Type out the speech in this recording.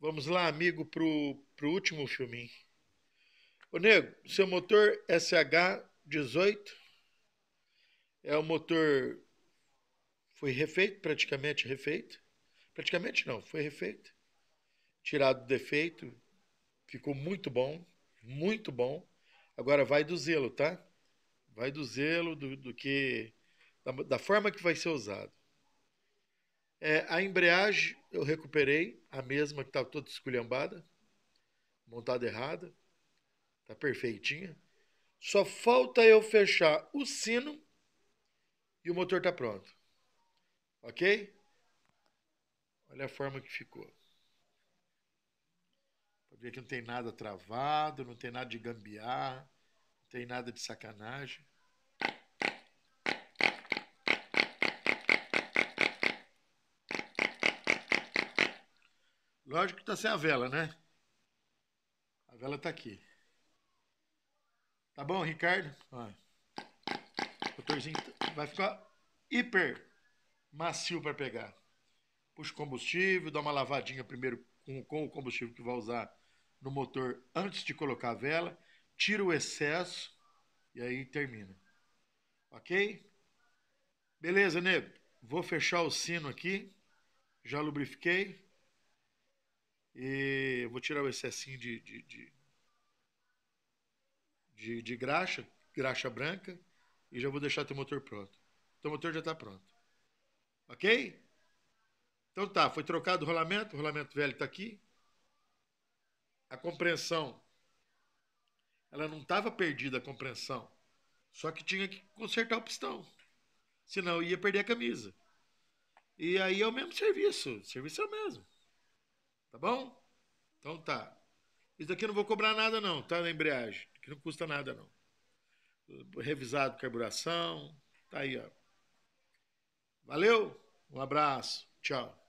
Vamos lá, amigo, pro, pro último filminho. Ô, nego, seu motor SH18 é o motor... Foi refeito, praticamente refeito. Praticamente não, foi refeito. Tirado o defeito. Ficou muito bom, muito bom. Agora vai do zelo, tá? Vai do zelo, do, do que... Da, da forma que vai ser usado. É, a embreagem eu recuperei, a mesma que estava toda esculhambada, montada errada, tá perfeitinha. Só falta eu fechar o sino e o motor tá pronto. Ok? Olha a forma que ficou. Pode ver que não tem nada travado, não tem nada de gambiar não tem nada de sacanagem. Lógico que está sem a vela, né? A vela está aqui. Tá bom, Ricardo? Ó. O motorzinho vai ficar hiper macio para pegar. Puxa o combustível, dá uma lavadinha primeiro com, com o combustível que vai usar no motor antes de colocar a vela, tira o excesso e aí termina. Ok? Beleza, nego. Vou fechar o sino aqui. Já lubrifiquei. E vou tirar o excessinho de, de, de, de, de graxa, graxa branca, e já vou deixar teu motor pronto. Teu motor já está pronto. Ok? Então tá, foi trocado o rolamento, o rolamento velho está aqui. A compreensão, ela não estava perdida a compreensão, só que tinha que consertar o pistão, senão ia perder a camisa. E aí é o mesmo serviço, o serviço é o mesmo. Tá bom? Então tá. Isso daqui eu não vou cobrar nada, não, tá? Na embreagem. Que não custa nada, não. Revisado carburação. Tá aí, ó. Valeu, um abraço. Tchau.